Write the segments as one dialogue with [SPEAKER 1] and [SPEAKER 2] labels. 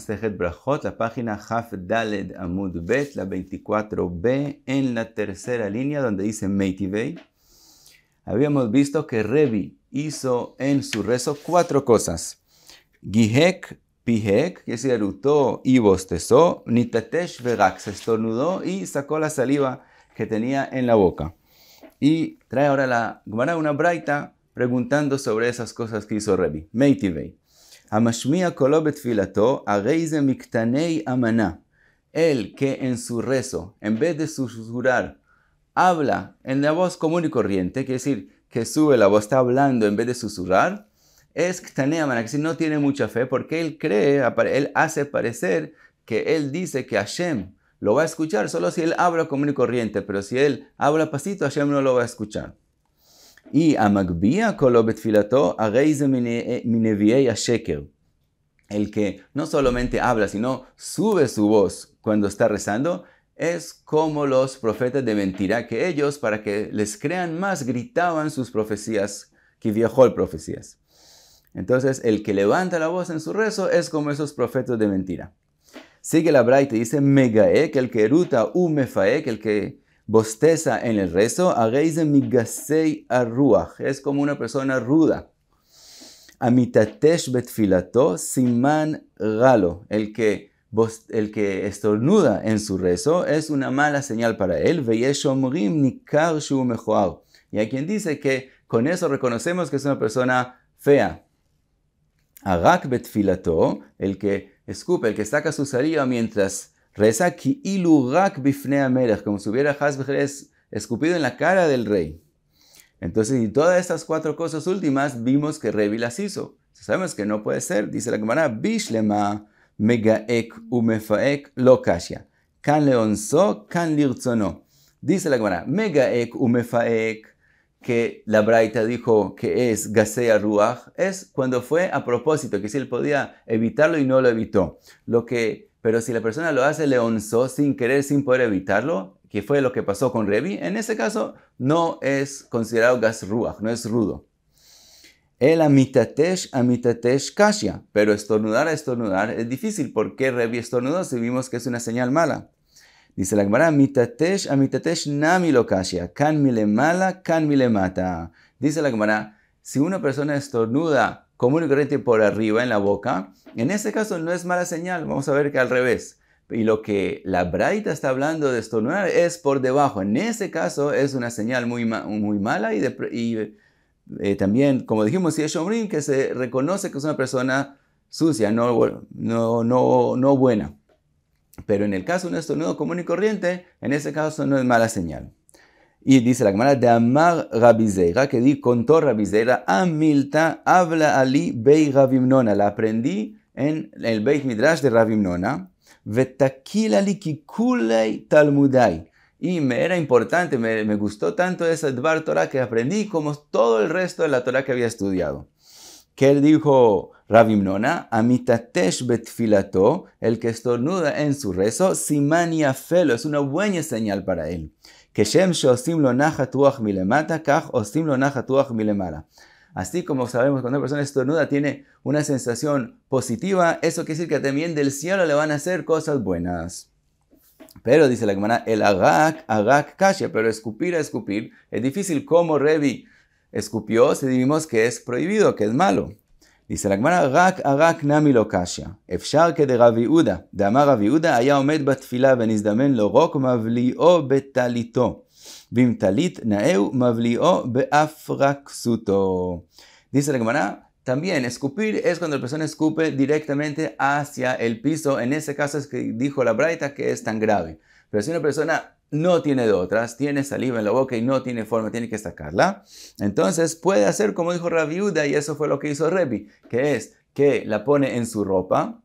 [SPEAKER 1] Masejet Brajot, la página Haf Daled Amud Bet, la 24b, en la tercera línea donde dice Meitivei. Habíamos visto que Revi hizo en su rezo cuatro cosas. Gihek, pihek, que se erutó y bostezó. Nitatesh verak, se estornudó y sacó la saliva que tenía en la boca. Y trae ahora la Gemara una braita preguntando sobre esas cosas que hizo Revi. Meitivei. Amashmiya Kolobet Filato, Ageise mi amana. El que en su rezo, en vez de susurrar, habla en la voz común y corriente, quiere decir que sube la voz, está hablando en vez de susurrar, es Amana, que si no tiene mucha fe, porque él cree, él hace parecer que él dice que Hashem lo va a escuchar solo si él habla común y corriente, pero si él habla pasito, Hashem no lo va a escuchar y Colobet a a El que no solamente habla, sino sube su voz cuando está rezando, es como los profetas de mentira, que ellos, para que les crean más, gritaban sus profecías, que viajó profecías. Entonces, el que levanta la voz en su rezo es como esos profetas de mentira. Sigue la y dice Megae, el que eruta u el que bosteza en el rezo, es como una persona ruda. Amitatesh betfilato siman galo. El que, el que estornuda en su rezo es una mala señal para él. nikar Y hay quien dice que con eso reconocemos que es una persona fea. Arak betfilato, el que escupe, el que saca su saliva mientras Reza ki ilugak bifnea como si hubiera escupido en la cara del rey. Entonces, y todas estas cuatro cosas últimas vimos que Revi las hizo. Sabemos que no puede ser, dice la Gemara, bishlema megaek umefaek lokasia. Kan leonso, kan lirzono. Dice la Gemara, megaek umefaek, que la Braita dijo que es Gasea Ruach, es cuando fue a propósito, que si él podía evitarlo y no lo evitó. Lo que pero si la persona lo hace leonzó sin querer, sin poder evitarlo, que fue lo que pasó con Revi, en ese caso no es considerado gasruach, no es rudo. El amitatesh, amitatesh Kasia Pero estornudar a estornudar es difícil. porque qué Revi estornudó si vimos que es una señal mala? Dice la Gemara, amitatesh, amitatesh nami lo kasha. mala, kan mata. Dice la Gemara, si una persona estornuda común y corriente por arriba en la boca, en este caso no es mala señal, vamos a ver que al revés. Y lo que la braita está hablando de estornudar es por debajo. En ese caso es una señal muy, muy mala y, eh, también, como dijimos, si es Shomrim, que se reconoce que es una persona sucia, no, no, no, no buena. Pero en el caso de un estornudo común y corriente, en ese caso no es mala señal. Y dice la Gemara de Amar Rabizeira, que di, contó Rabizeira, Amilta habla Ali Bey Rabimnona. La aprendí en el Beit Midrash de Rabimnona. Ali Kikulei Talmudai. Y me era importante, me, gustó tanto esa Dvar Torah que aprendí como todo el resto de la Torah que había estudiado. Que él dijo, Rabimnona, amitatesh betfilato, el que estornuda en su rezo, simania felo, es una buena señal para él lo osim lo Así como sabemos cuando una persona estornuda tiene una sensación positiva, eso quiere decir que también del cielo le van a hacer cosas buenas. Pero dice la hermana, el agak, agak kasha, pero escupir escupir, es difícil como Revi escupió, si dimos que es prohibido, que es malo. Dice la Gemara, Rak rak, Nami lo Efshar que de Rabi Uda. De Amar Uda, haya omed batfila venizdamen lo rok mavlio betalito. Bim talit naeu mavlio Suto. Dice la Gemara, también escupir es cuando la persona escupe directamente hacia el piso. En ese caso es que dijo la Braita que es tan grave. Pero si una persona no tiene de otras, tiene saliva en la boca y no tiene forma, tiene que sacarla. Entonces puede hacer como dijo Raviuda y eso fue lo que hizo Rebi, que es que la pone en su ropa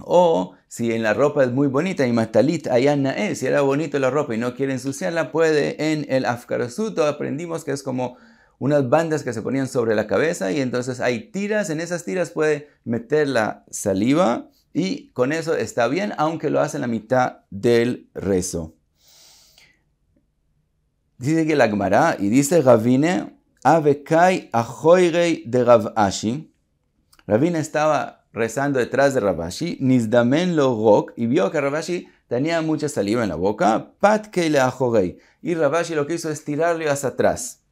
[SPEAKER 1] o si en la ropa es muy bonita y matalit ayana es, si era bonito la ropa y no quiere ensuciarla, puede en el afkarasuto aprendimos que es como unas bandas que se ponían sobre la cabeza y entonces hay tiras, en esas tiras puede meter la saliva y con eso está bien, aunque lo hace en la mitad del rezo. Dice que la Gemara y dice Ravine Avekai Ajoirei de Ravashi. Ravine estaba rezando detrás de Ravashi, Nizdamen lo rock y vio que Ravashi tenía mucha saliva en la boca, patke le ajoirei. Y Ravashi lo que hizo es tirarlo hacia atrás.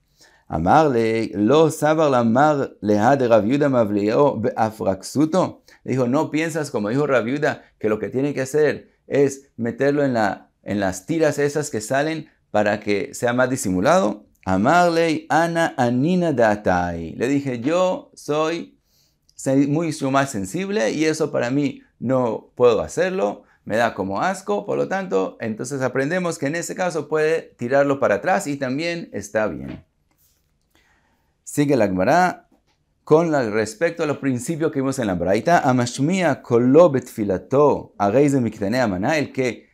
[SPEAKER 1] Amarle, lo sabar la mar ha de Raviuda mavleo Afraxuto. Le dijo, no piensas como dijo Raviuda que lo que tiene que hacer es meterlo en, la, en las tiras esas que salen para que sea más disimulado, Amarle Ana Anina Datai. Le dije, yo soy muy más sensible y eso para mí no puedo hacerlo, me da como asco, por lo tanto, entonces aprendemos que en ese caso puede tirarlo para atrás y también está bien. Sigue la Gemara con respecto a los principios que vimos en la Braita, Amashmiya kolobet filato, de el que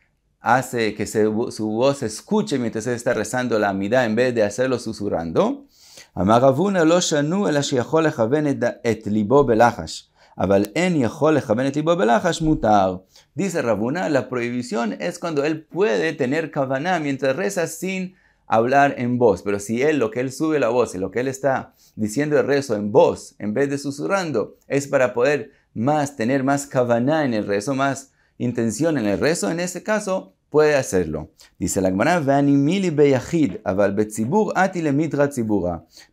[SPEAKER 1] hace que su voz se escuche mientras él está rezando la amidad en vez de hacerlo susurrando. Dice Rabuna, la prohibición es cuando él puede tener kavaná mientras reza sin hablar en voz. Pero si él, lo que él sube la voz y lo que él está diciendo el rezo en voz, en vez de susurrando, es para poder más, tener más cabana en el rezo, más intención en el rezo, en ese caso puede hacerlo. Dice la Gemara,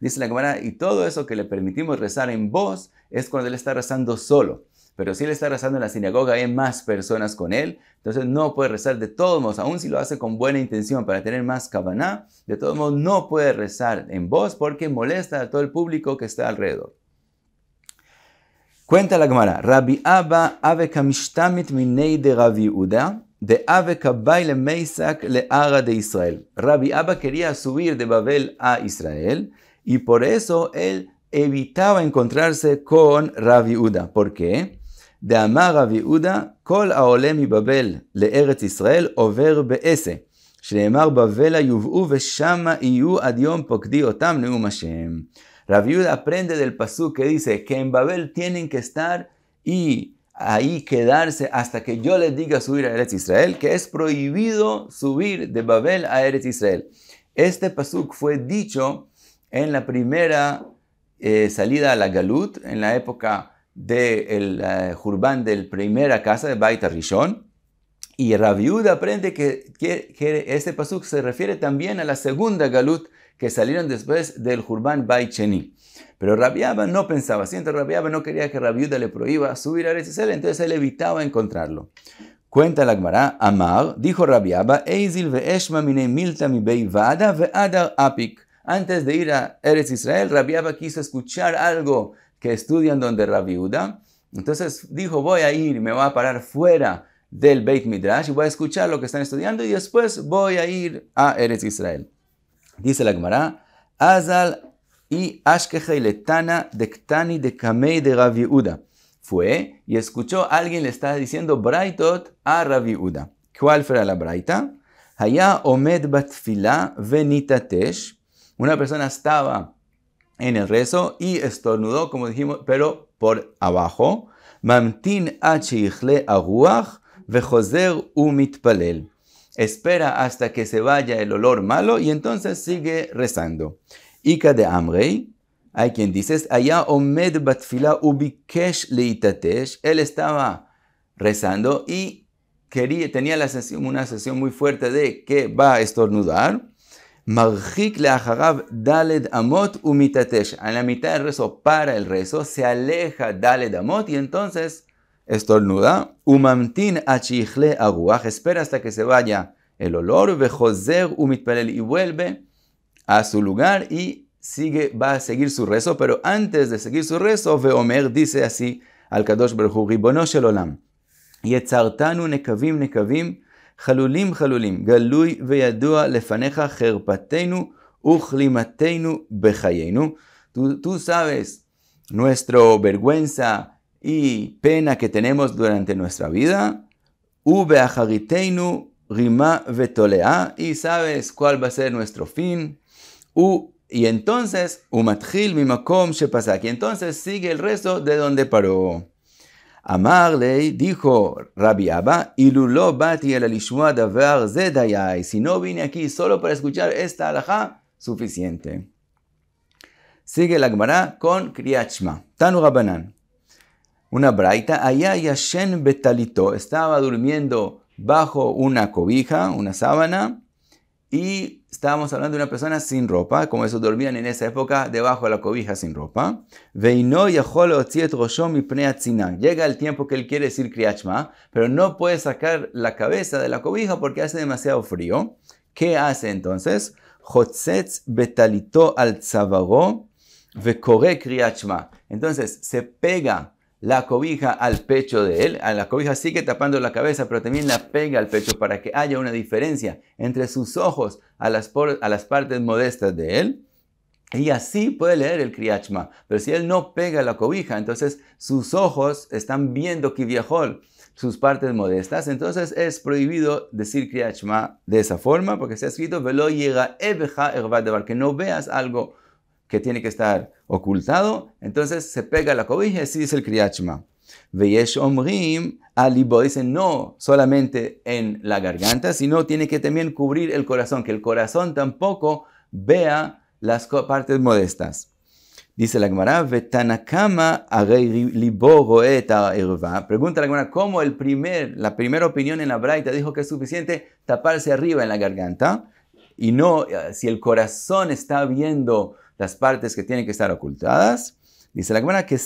[SPEAKER 1] Dice la Gemara, y todo eso que le permitimos rezar en voz es cuando él está rezando solo. Pero si él está rezando en la sinagoga, hay más personas con él, entonces no puede rezar de todos modos, aun si lo hace con buena intención para tener más cabana, de todos modos no puede rezar en voz porque molesta a todo el público que está alrededor. Cuenta la Gemara, Rabbi Abba Ave Kamishtamit Minei de Rabbi Uda, de Ave Kabbai Meisak le Ara de Israel. Rabbi Abba quería subir de Babel a Israel y por eso él evitaba encontrarse con Rabbi Uda. ¿Por qué? De Amar Rabbi Uda, Kol Aolemi Babel le Eretz Israel over be'ese. ese. Babel a Yuvu Otam Neum Rabbi Uda aprende del pasú que dice que en Babel tienen que estar y ahí quedarse hasta que yo les diga subir a Eretz Israel, que es prohibido subir de Babel a Eretz Israel. Este pasuk fue dicho en la primera eh, salida a la Galut, en la época eh, del de Jurbán primera casa de Baita Rishon. Y Rabiud aprende que, este pasuk se refiere también a la segunda Galut que salieron después del Jurban Baicheni. Pero Rabiaba no pensaba siento, Rabiaba no quería que Rabiuda le prohíba subir a Eretz entonces él evitaba encontrarlo. Cuenta la Gemara, Amar, dijo Rabiaba, Eizil ve'eshma mine milta mi ve'adar apik. Antes de ir a Eretz Israel, Rabiaba quiso escuchar algo que estudian donde Rabiuda. Entonces dijo, voy a ir, me voy a parar fuera del Beit Midrash y voy a escuchar lo que están estudiando y después voy a ir a Eretz Israel. Dice la Gemara, Azal y Ashkeja tana Letana de kamei de Kamei de Fue y escuchó alguien le estaba diciendo Braitot a Uda. ¿Cuál fue la Braita? Haya Omed Batfila Venitatesh. Una persona estaba en el rezo y estornudó, como dijimos, pero por abajo. Mamtin Achichle Aguach Vejoser Umitpalel espera hasta que se vaya el olor malo y entonces sigue rezando. Ika de Amrei, hay quien dice, allá Omed Batfila Ubikesh Leitatesh, él estaba rezando y quería, tenía la sesión, una sesión muy fuerte de que va a estornudar. Marjik Amot a la mitad del rezo para el rezo, se aleja Daled Amot y entonces estornuda, umamtin achihle aguaj, espera hasta que se vaya el olor, vejozer umitpalel, y vuelve a su lugar y sigue, va a seguir su rezo, pero antes de seguir su rezo, veomer dice así al Kadosh Berhu, ribono shel olam, Yetzartanu nekavim, nekavim, halulim, חלולים, גלוי וידוע לפניך חרפתנו וכלימתנו בחיינו. Tú, tú sabes nuestro vergüenza, y pena que tenemos durante nuestra vida, rima vetolea, y sabes cuál va a ser nuestro fin, y entonces, entonces sigue el resto de donde paró. Amarley dijo Rabbi Abba, Ilulo bati el alishua zedayai, si no vine aquí solo para escuchar esta alaja suficiente. Sigue la Gemara con Kriachma, Tanu Rabanan una braita, allá Yashen Betalito estaba durmiendo bajo una cobija, una sábana, y estábamos hablando de una persona sin ropa, como esos dormían en esa época debajo de la cobija sin ropa. Llega el tiempo que él quiere decir kriachma, pero no puede sacar la cabeza de la cobija porque hace demasiado frío. ¿Qué hace entonces? betalito al ve Entonces se pega la cobija al pecho de él. La cobija sigue tapando la cabeza, pero también la pega al pecho para que haya una diferencia entre sus ojos a las, a las partes modestas de él. Y así puede leer el Kriyachma. Pero si él no pega la cobija, entonces sus ojos están viendo viajó sus partes modestas. Entonces es prohibido decir Kriyachma de esa forma, porque se ha escrito Velo llega que no veas algo que tiene que estar ocultado, entonces se pega la cobija y así dice el kriyachma. Veyesh omrim alibo dice no solamente en la garganta, sino tiene que también cubrir el corazón, que el corazón tampoco vea las partes modestas. Dice la Gemara, Vetanakama libo erva. Pregunta la Gemara, ¿cómo el primer, la primera opinión en la Braita dijo que es suficiente taparse arriba en la garganta? Y no, eh, si el corazón está viendo las partes que tienen que estar ocultadas. Dice la Gemara que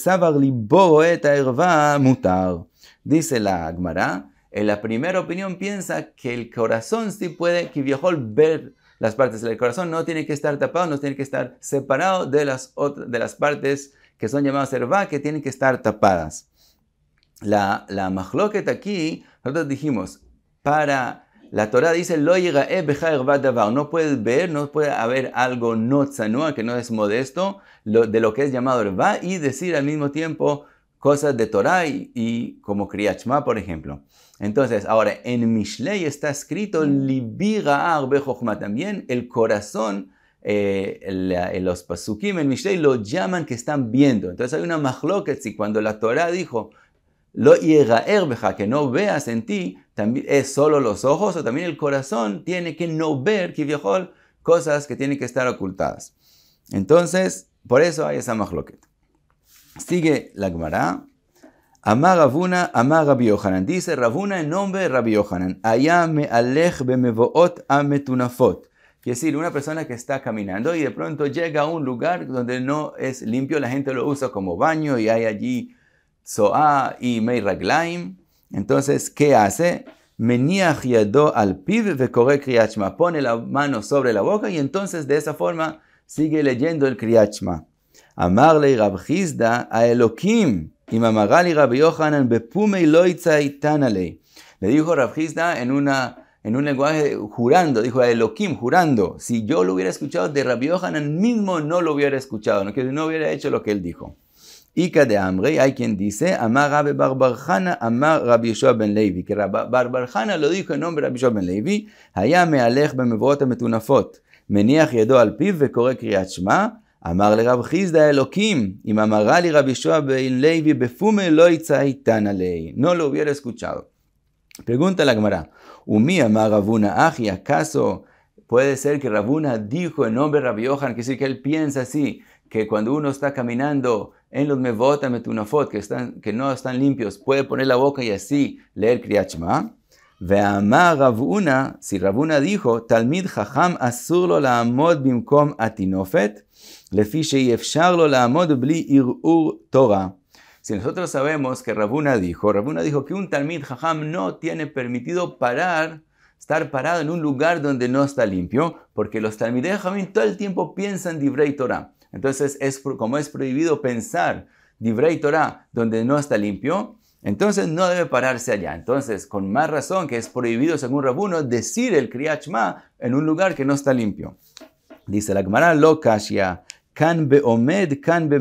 [SPEAKER 1] mutar. Dice la Gemara, en la primera opinión piensa que el corazón sí puede, que viajó ver las partes del corazón, no tiene que estar tapado, no tiene que estar separado de las, de las partes que son llamadas herba, que tienen que estar tapadas. La, la está aquí, nosotros dijimos, para la Torah dice, lo eh, no puedes ver, no puede haber algo no tzanua, que no es modesto, de lo que es llamado va y decir al mismo tiempo cosas de Torah y, como kriachma, por ejemplo. Entonces, ahora, en Mishlei está escrito, mm. también el corazón, eh, eh, los pasukim en Mishlei lo llaman que están viendo. Entonces hay una machloket, si cuando la Torah dijo, lo er que no veas en ti, es solo los ojos o también el corazón tiene que no ver, que cosas que tienen que estar ocultadas. Entonces, por eso hay esa mahloket. Sigue la Gemara. Amar Ravuna, Amar Dice Ravuna en nombre de Rabbi Yohanan. Ayame alej bemevoot ametunafot. Quiere decir, una persona que está caminando y de pronto llega a un lugar donde no es limpio, la gente lo usa como baño y hay allí soa y meiraglaim. Entonces, ¿qué hace? Meniach al pib Kriachma, Pone la mano sobre la boca y entonces de esa forma sigue leyendo el kriachma, a Y bepume loitza Le dijo rabjizda en En un lenguaje jurando, dijo a Elohim, jurando. Si yo lo hubiera escuchado de Rabbi Yohanan mismo, no lo hubiera escuchado, no, que no hubiera hecho lo que él dijo. Ica de Amre, hay quien dice, Amar abe Barbarjana, Amar Rabbi Yeshua ben Levi, que Barbarjana lo dijo en nombre de Rabbi Yeshua ben Levi, Haya Mealech Bemevorot Metunafot, Meniach Yedo al Piv וקורא קריאת amar le לרב חיסדא אלוקים, Elokim, y לי רבי ישוע בן ben Levi, לא lo איתן tanalei, No lo hubiera escuchado. Pregunta la Gemara, umia Amar רבונה אחי, acaso puede ser que Rabuna dijo en nombre de Rabbi Yohan, que decir que él piensa así, que cuando uno está caminando en los mevot metunafot, que, están, que no están limpios, puede poner la boca y así leer Kriyat Shema. Ve'amá Rabuna, si Rabuna dijo, Talmid Jajam asurlo la amod bimkom atinofet, lefi sheyefsharlo la amod bli irur Torah. Si nosotros sabemos que Rabuna dijo, Rabuna dijo que un Talmid Jajam no tiene permitido parar, estar parado en un lugar donde no está limpio, porque los Talmidei todo el tiempo piensan Divrei Torah. Entonces, es, como es prohibido pensar Divrei Torah donde no está limpio, entonces no debe pararse allá. Entonces, con más razón que es prohibido, según Rabuno, decir el kriachma en un lugar que no está limpio. Dice la Gemara, lo kashia, be omed, kan be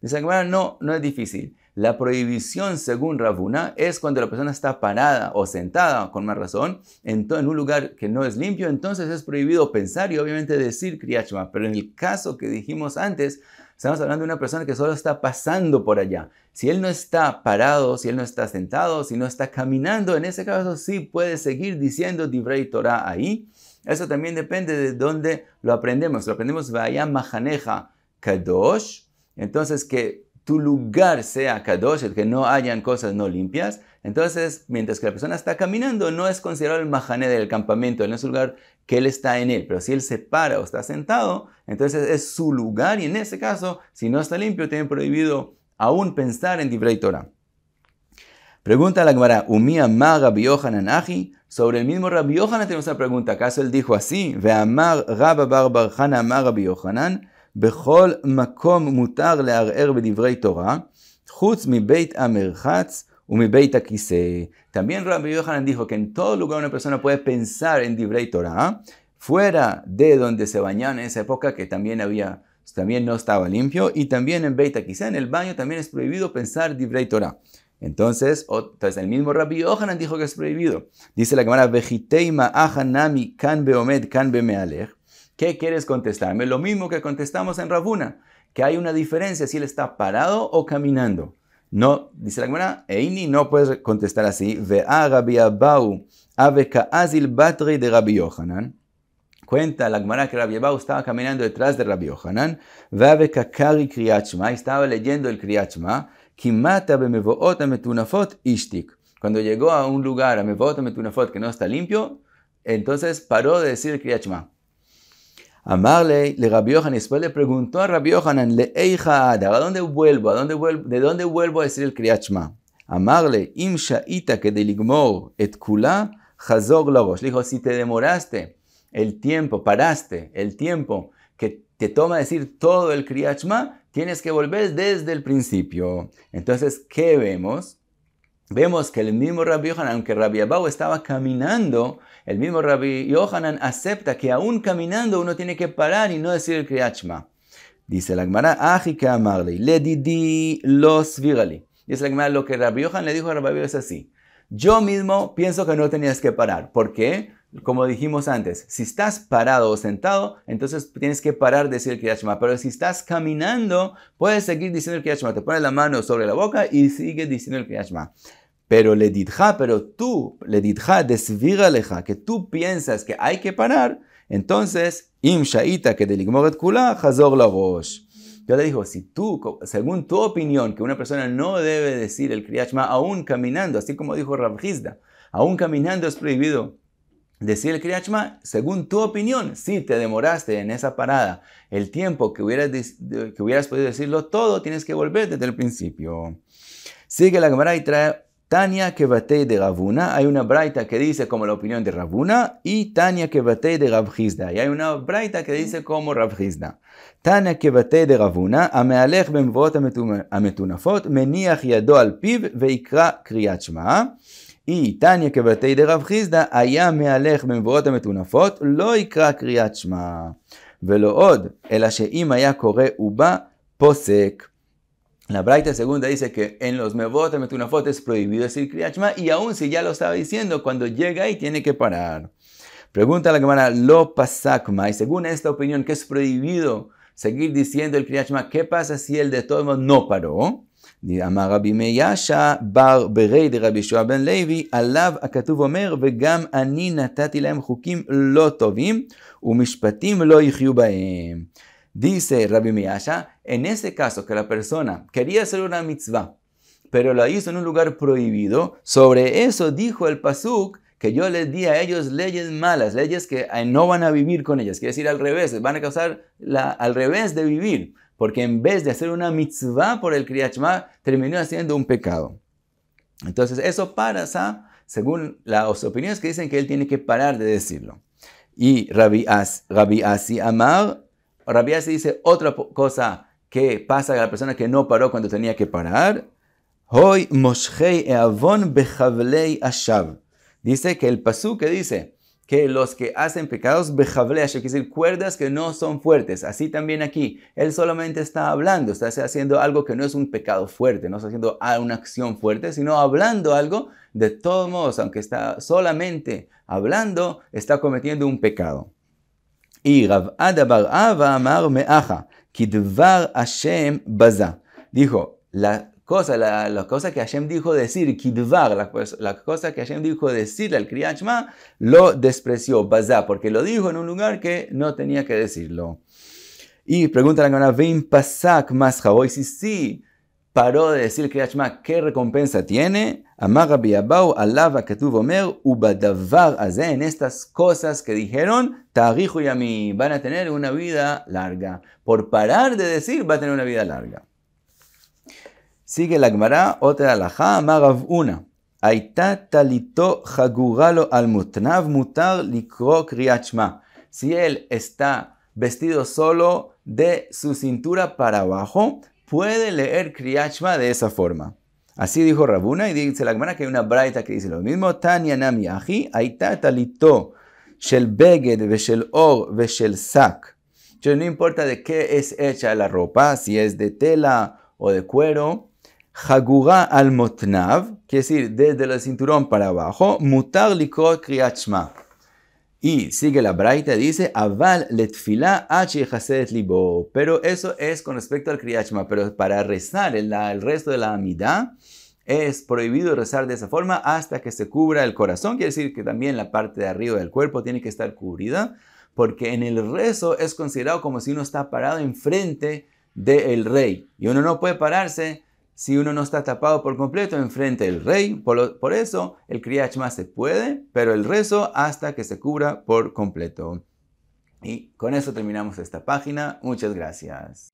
[SPEAKER 1] Dice la Gemara, no, no es difícil. La prohibición, según Ravuna, es cuando la persona está parada o sentada, con más razón, en, un lugar que no es limpio, entonces es prohibido pensar y obviamente decir Kriyachma. Pero en el caso que dijimos antes, Estamos hablando de una persona que solo está pasando por allá. Si él no está parado, si él no está sentado, si no está caminando, en ese caso sí puede seguir diciendo Divrei Torah ahí. Eso también depende de dónde lo aprendemos. Lo aprendemos Vaya Mahaneja Kadosh. Entonces que tu lugar sea Kadosh, que no hayan cosas no limpias. Entonces, mientras que la persona está caminando, no es considerado el mahané del campamento, no es el lugar que él está en él. Pero si él se para o está sentado, entonces es su lugar y en ese caso, si no está limpio, tiene prohibido aún pensar en Divrei Torah. Pregunta a la Gemara, ¿Umi amar Rabbi sobre el mismo Rabbi Yohanan tenemos una pregunta, ¿acaso él dijo así? amar Rabba Bar Barjana amar Rabbi Beit También Rabbi Yohanan dijo que en todo lugar una persona puede pensar en Divrei Torah, fuera de donde se bañaban en esa época, que también había también no estaba limpio, y también en Beit quizá en el baño también es prohibido pensar Divrei Torah. Entonces, el mismo Rabbi Yohanan dijo que es prohibido. Dice la cámara, Vejiteima achanami kan beomed kan ¿Qué quieres contestarme? Lo mismo que contestamos en Rabuna, que hay una diferencia si él está parado o caminando. No, dice la Gemara, Eini no puedes contestar así. Vea Rabbi Abau, azil batri de Rabbi Yohanan. Cuenta la Gemara que Rabbi Abau estaba caminando detrás de Rabbi Yohanan. Vea kari kriatchma. estaba leyendo el Kriachma. Kimata bemevoot fot ishtik. Cuando llegó a un lugar, a mevoot Metunafot, que no está limpio, entonces paró de decir el Amarle, le Rabbi después le preguntó a Rabiohanan, le ¿a dónde vuelvo? ¿A dónde vuelvo? ¿De dónde vuelvo a decir el kriachma. Amable, Amarle, ita que deligmor et kula, chazog logos. dijo, si te demoraste el tiempo, paraste el tiempo que te toma decir todo el kriachma, tienes que volver desde el principio. Entonces, ¿qué vemos? Vemos que el mismo Rabiohan, Yohanan, aunque Rabbi estaba caminando, el mismo Rabbi Yohanan acepta que aún caminando uno tiene que parar y no decir el Kriyachma. Dice la Gemara, que amarle, le los Dice la Gemara, lo que Rabbi Yohanan le dijo a Rabbi es así. Yo mismo pienso que no tenías que parar. ¿Por qué? Como dijimos antes, si estás parado o sentado, entonces tienes que parar de decir el kriyachma. Pero si estás caminando, puedes seguir diciendo el kriyachma. Te pones la mano sobre la boca y sigues diciendo el kriyachma. Pero le pero tú, le didja, desvígaleja, que tú piensas que hay que parar, entonces, im shaita que deligmoret kula, la rosh. Yo le digo, si tú, según tu opinión, que una persona no debe decir el kriachma aún caminando, así como dijo Rabjizda, aún caminando es prohibido decir el kriachma según tu opinión, si te demoraste en esa parada, el tiempo que hubieras, que hubieras podido decirlo todo, tienes que volver desde el principio. Sigue la cámara y trae Tania kevate de Ravuna, hay una braita que dice como la opinión de Ravuna, y Tania kevate de Ravgizda, y hay una braita que dice como Ravgizda. Tania bate de Ravuna, amealech bemvot ametunafot, meniach yado al piv veikra kriachma, y Tania kevate de Ravgizda, haya amealech bemvot ametunafot, lo ikra kriachma, velo od, elashe imaya kore uba, posek. La Braita segunda dice que en los Mevot, una foto es prohibido decir Kriyachma y aún si ya lo estaba diciendo, cuando llega ahí tiene que parar. Pregunta la cámara Lo Pasakma y según esta opinión que es prohibido seguir diciendo el Kriyachma, ¿qué pasa si el de todos no paró? אמר רבי מיאשה בר ברי דרבי ben בן לוי, עליו הכתוב אומר, וגם אני נתתי להם lo לא טובים, ומשפטים lo יחיו בהם. Dice Rabbi miyasha en ese caso que la persona quería hacer una mitzvah, pero la hizo en un lugar prohibido, sobre eso dijo el Pasuk que yo les di a ellos leyes malas, leyes que eh, no van a vivir con ellas, quiere decir al revés, van a causar la, al revés de vivir, porque en vez de hacer una mitzvah por el Kriyachma, terminó haciendo un pecado. Entonces, eso para, según las opiniones que dicen que él tiene que parar de decirlo. Y Rabbi, Rabbi Asi Amar Rabia se dice otra cosa que pasa a la persona que no paró cuando tenía que parar. Hoy moshei eavon bechavlei ashav. Dice que el pasú que dice que los que hacen pecados bechavlei ashav, quiere decir cuerdas que no son fuertes. Así también aquí. Él solamente está hablando, está haciendo algo que no es un pecado fuerte, no está haciendo una acción fuerte, sino hablando algo. De todos modos, aunque está solamente hablando, está cometiendo un pecado. Y Rav Adabar Ava Amar Aja, Kidvar Hashem Baza. Dijo, la cosa, que Hashem dijo decir, Kidvar, la, cosa que Hashem dijo decir al Kriyachma, lo despreció, Baza, porque lo dijo en un lugar que no tenía que decirlo. Y pregunta la gana, ¿Vein Pasak Mascha? Hoy sí, sí paró de decir que ¿qué recompensa tiene? Amar Rabbi alaba que tuvo Mer, ubadavar en estas cosas que dijeron, Tarijo y mí van a tener una vida larga. Por parar de decir, va a tener una vida larga. Sigue la Gemara, otra alajá, Amar una. Aita talito jagugalo al mutnav mutar likro kriachma. Si él está vestido solo de su cintura para abajo, puede leer Kriyachma de esa forma. Así dijo Rabuna y dice la hermana que hay una braita que dice lo mismo. tania nami aji, aita talito, shel beged, veshel or, veshel sak. Entonces no importa de qué es hecha la ropa, si es de tela o de cuero. Hagura al motnav, es decir desde el cinturón para abajo, mutar likor y sigue la braita, dice, aval letfila libo. Pero eso es con respecto al kriyachma, pero para rezar el, resto de la amida es prohibido rezar de esa forma hasta que se cubra el corazón. Quiere decir que también la parte de arriba del cuerpo tiene que estar cubrida, porque en el rezo es considerado como si uno está parado enfrente del rey. Y uno no puede pararse si uno no está tapado por completo enfrente del rey. Por, eso el más se puede, pero el rezo hasta que se cubra por completo. Y con eso terminamos esta página. Muchas gracias.